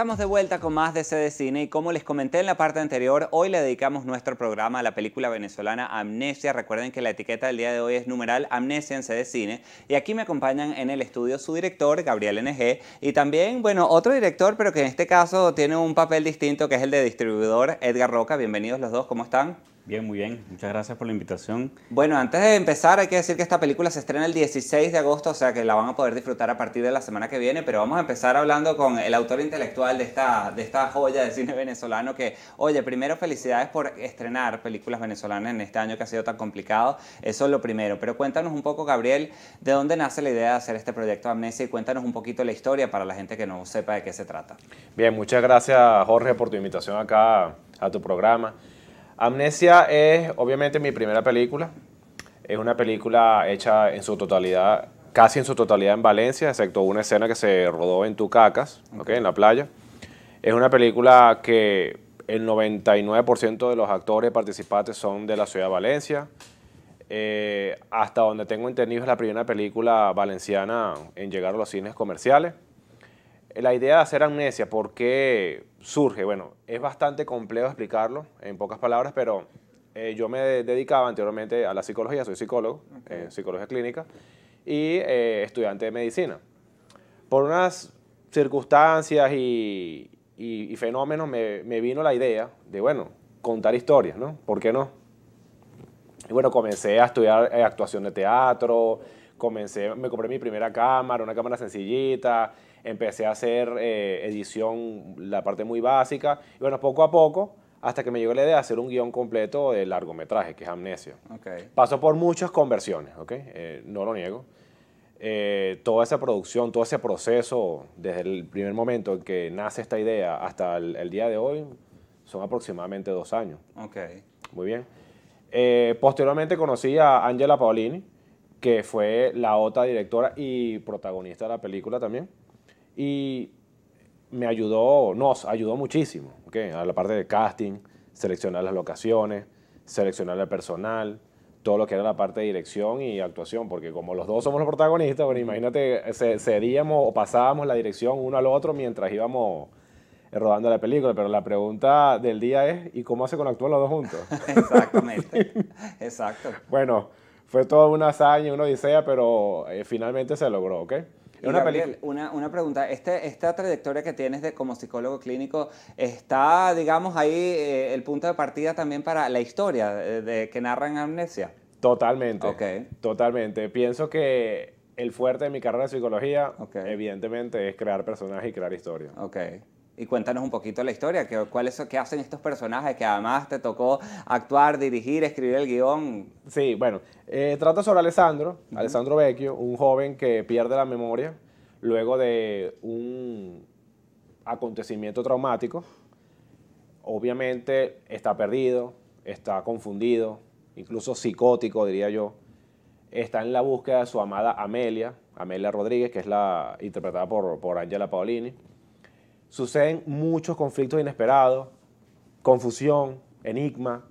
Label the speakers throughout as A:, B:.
A: estamos de vuelta con más de CD Cine y como les comenté en la parte anterior, hoy le dedicamos nuestro programa a la película venezolana Amnesia. Recuerden que la etiqueta del día de hoy es numeral Amnesia en CD Cine y aquí me acompañan en el estudio su director, Gabriel NG, y también, bueno, otro director, pero que en este caso tiene un papel distinto que es el de distribuidor, Edgar Roca. Bienvenidos los dos, ¿cómo están? Bien, muy bien. Muchas gracias por la invitación. Bueno, antes de empezar hay que decir que esta película se estrena el 16 de agosto, o sea que la van a poder disfrutar a partir de la semana que viene, pero vamos a empezar hablando con el autor intelectual de esta, de esta joya de cine venezolano que, oye, primero felicidades por estrenar películas venezolanas en este año que ha sido tan complicado, eso es lo primero, pero cuéntanos un poco, Gabriel, de dónde nace la idea de hacer este proyecto Amnesia y cuéntanos un
B: poquito la historia para la gente que no sepa de qué se trata. Bien, muchas gracias Jorge por tu invitación acá a tu programa. Amnesia es obviamente mi primera película. Es una película hecha en su totalidad, casi en su totalidad en Valencia, excepto una escena que se rodó en Tucacas, en la playa. Es una película que el 99% de los actores participantes son de la ciudad de Valencia. Eh, hasta donde tengo entendido es la primera película valenciana en llegar a los cines comerciales. La idea de hacer amnesia, ¿por qué surge? Bueno, es bastante complejo explicarlo en pocas palabras, pero eh, yo me dedicaba anteriormente a la psicología, soy psicólogo, en eh, psicología clínica, y eh, estudiante de medicina. Por unas circunstancias y, fenómenos me, me, vino la idea de, bueno, contar historias, ¿no? ¿Por qué no? Y bueno, comencé a estudiar actuación de teatro, comencé, me compré mi primera cámara, una cámara sencillita, empecé a hacer eh, edición, la parte muy básica, y bueno, poco a poco, hasta que me llegó la idea de hacer un guión completo de largometraje, que es Amnesia. Pasó por muchas conversiones, ¿ok? Eh, no lo niego. Eh, toda esa producción, todo ese proceso, desde el primer momento en que nace esta idea hasta el, día de hoy, son aproximadamente dos años. Muy bien. posteriormente conocí a Angela Paolini, que fue la otra directora y protagonista de la película también. Y me ayudó, nos ayudó muchísimo, ¿okay? a la parte de casting, seleccionar las locaciones, seleccionar el personal, todo lo que era la parte de dirección y actuación, porque como los dos somos los protagonistas, bueno, imagínate, cedíamos o pasábamos la dirección uno al otro mientras íbamos rodando la película, pero la pregunta del día es, ¿y cómo hace con actuar los dos juntos? Exactamente, exacto. bueno, fue toda una hazaña, una odisea, pero eh, finalmente se logró, ¿ok? una,
A: una, pregunta, este, esta trayectoria que tienes de, como
B: psicólogo clínico, ¿está, digamos,
A: ahí eh, el punto de partida también para la historia de, que narran Amnesia?
B: Totalmente, Ok. totalmente. Pienso que el fuerte de mi carrera de psicología, evidentemente, es crear personajes y crear historias. Ok. Y cuéntanos un poquito la historia, ¿cuál qué hacen estos personajes que además te tocó actuar, dirigir, escribir el guión. Sí, bueno, eh, trata sobre Alessandro, Alessandro Vecchio, un joven que pierde la memoria luego de un acontecimiento traumático. Obviamente está perdido, está confundido, incluso psicótico, diría yo. Está en la búsqueda de su amada Amelia, Amelia Rodríguez, que es la interpretada por, por Angela Paolini suceden muchos conflictos inesperados, confusión, enigma.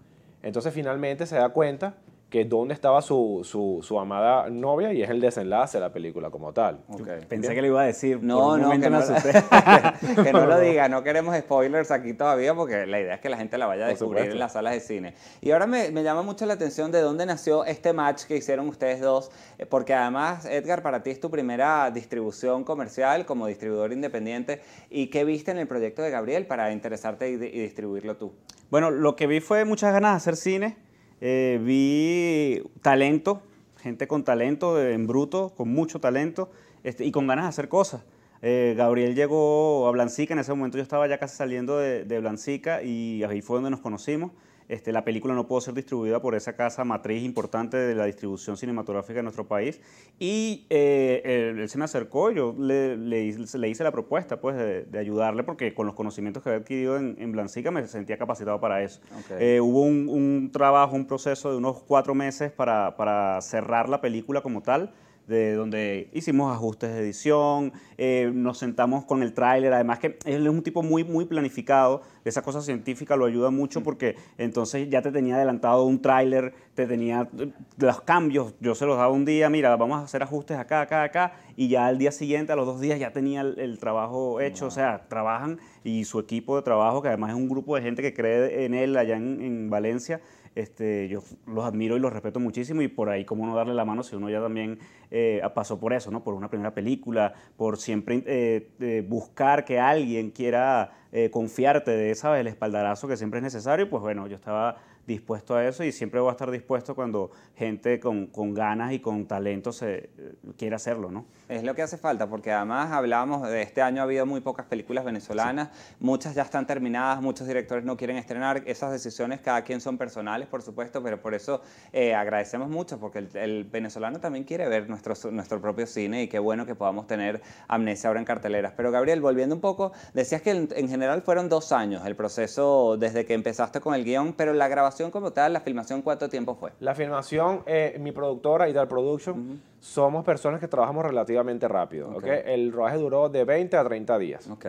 B: Entonces finalmente se da cuenta que dónde estaba su, amada novia y es el desenlace de la película como tal. Pensé que le iba a decir. No, no, que no,
C: que, no, lo diga.
B: No queremos spoilers aquí todavía porque la
A: idea es que la gente la vaya a descubrir en las salas de cine. Y ahora me, llama mucho la atención de dónde nació este match que hicieron ustedes dos, eh, porque además, Edgar, para ti es tu primera distribución comercial como distribuidor independiente. ¿Y qué viste en el proyecto de Gabriel para interesarte y distribuirlo
C: tú? Bueno, lo que vi fue muchas ganas de hacer cine eh, vi talento, gente con talento, en bruto, con mucho talento este, y con ganas de hacer cosas. Eh, Gabriel llegó a Blancica, en ese momento yo estaba ya casi saliendo de, de Blancica y ahí fue donde nos conocimos. Este, la película no pudo ser distribuida por esa casa matriz importante de la distribución cinematográfica de nuestro país. Y eh, él, se me acercó, yo le, le, hice la propuesta pues, de, ayudarle, porque con los conocimientos que había adquirido en, Blancica me sentía capacitado para eso. Eh, hubo un, un, trabajo, un proceso de unos cuatro meses para, para cerrar la película como tal de donde hicimos ajustes de edición, eh, nos sentamos con el tráiler, además que él es un tipo muy, muy planificado, esa cosa científica lo ayuda mucho mm. porque entonces ya te tenía adelantado un tráiler, te tenía eh, los cambios, yo se los daba un día, mira, vamos a hacer ajustes acá, acá, acá, y ya al día siguiente, a los dos días, ya tenía el, trabajo hecho, o sea, trabajan y su equipo de trabajo, que además es un grupo de gente que cree en él allá en, en Valencia, este, yo los admiro y los respeto muchísimo y por ahí cómo no darle la mano si uno ya también eh, pasó por eso, ¿no? Por una primera película, por siempre eh, eh, buscar que alguien quiera confiarte de, esa El espaldarazo que siempre es necesario. Pues bueno, yo estaba dispuesto a eso y siempre voy a estar dispuesto cuando gente con, con ganas y con talento se eh, quiere hacerlo, ¿no? Es lo que hace falta, porque además
A: hablábamos de este año ha habido muy pocas películas venezolanas, muchas ya están terminadas, muchos directores no quieren estrenar, esas decisiones cada quien son personales, por supuesto, pero por eso eh, agradecemos mucho, porque el, venezolano también quiere ver nuestro, nuestro propio cine y qué bueno que podamos tener Amnesia ahora en carteleras. Pero Gabriel, volviendo un poco, decías que en, en general fueron dos años el proceso
B: desde que empezaste con el guión, pero la grabación
A: como tal, la filmación, ¿cuánto tiempo fue?
B: La filmación, eh, mi productora, y Production, somos personas que trabajamos relativamente rápido. El rodaje duró de 20 a 30 días. Ok.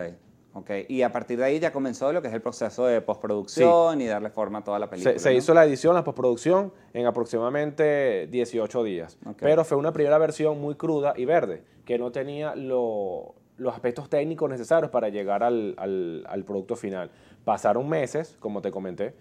B: ok. Y a partir de ahí ya comenzó lo que es el proceso de postproducción y darle forma a toda la película. Se, hizo la edición, la postproducción, en aproximadamente 18 días. Pero fue una primera versión muy cruda y verde, que no tenía los aspectos técnicos necesarios para llegar al, al producto final. Pasaron meses, como te comenté,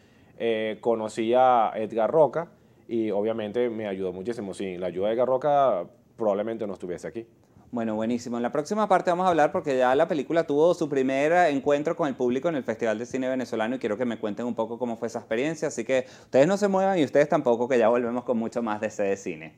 B: eh, conocí a Edgar Roca y obviamente me ayudó muchísimo. Sin la ayuda de Edgar Roca probablemente no estuviese aquí. Bueno, buenísimo. En la próxima parte
A: vamos a hablar porque ya la película tuvo su primer encuentro con el público en el Festival de Cine Venezolano y quiero que me cuenten un poco cómo fue esa experiencia. Así que ustedes no se muevan y ustedes tampoco, que ya volvemos con mucho más de C de Cine.